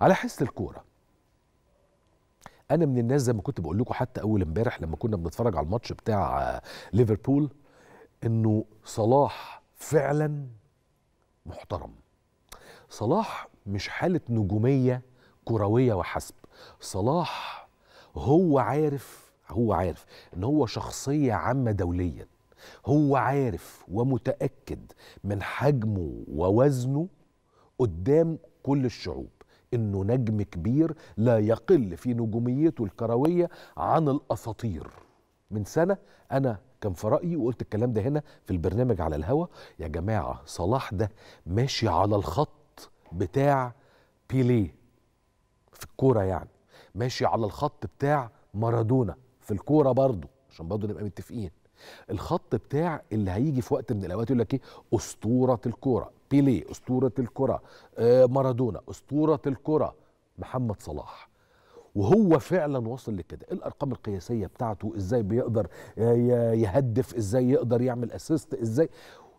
على حس الكوره انا من الناس زي ما كنت بقول لكم حتى اول امبارح لما كنا بنتفرج على الماتش بتاع ليفربول انه صلاح فعلا محترم صلاح مش حاله نجوميه كرويه وحسب صلاح هو عارف هو عارف ان هو شخصيه عامه دوليا هو عارف ومتاكد من حجمه ووزنه قدام كل الشعوب انه نجم كبير لا يقل في نجوميته الكرويه عن الاساطير من سنه انا كان في رايي وقلت الكلام ده هنا في البرنامج على الهوا يا جماعه صلاح ده ماشي على الخط بتاع بيليه في الكوره يعني ماشي على الخط بتاع مارادونا في الكوره برضه عشان برضه نبقى متفقين الخط بتاع اللي هيجي في وقت من الاوقات يقول لك ايه اسطوره الكوره بيلي أسطورة الكرة آه، مارادونا أسطورة الكرة محمد صلاح وهو فعلا وصل لكده الارقام القياسيه بتاعته ازاي بيقدر آه، يهدف ازاي يقدر يعمل اسيست ازاي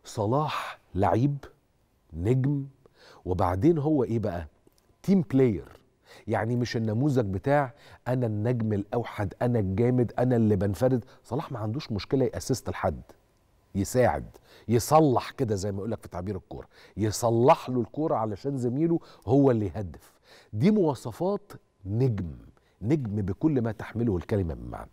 صلاح لعيب نجم وبعدين هو ايه بقى تيم بلاير يعني مش النموذج بتاع انا النجم الاوحد انا الجامد انا اللي بنفرد صلاح ما عندوش مشكله ياسست لحد يساعد يصلح كده زي ما يقولك في تعبير الكوره يصلح له الكوره علشان زميله هو اللي يهدف دي مواصفات نجم نجم بكل ما تحمله الكلمه من معنى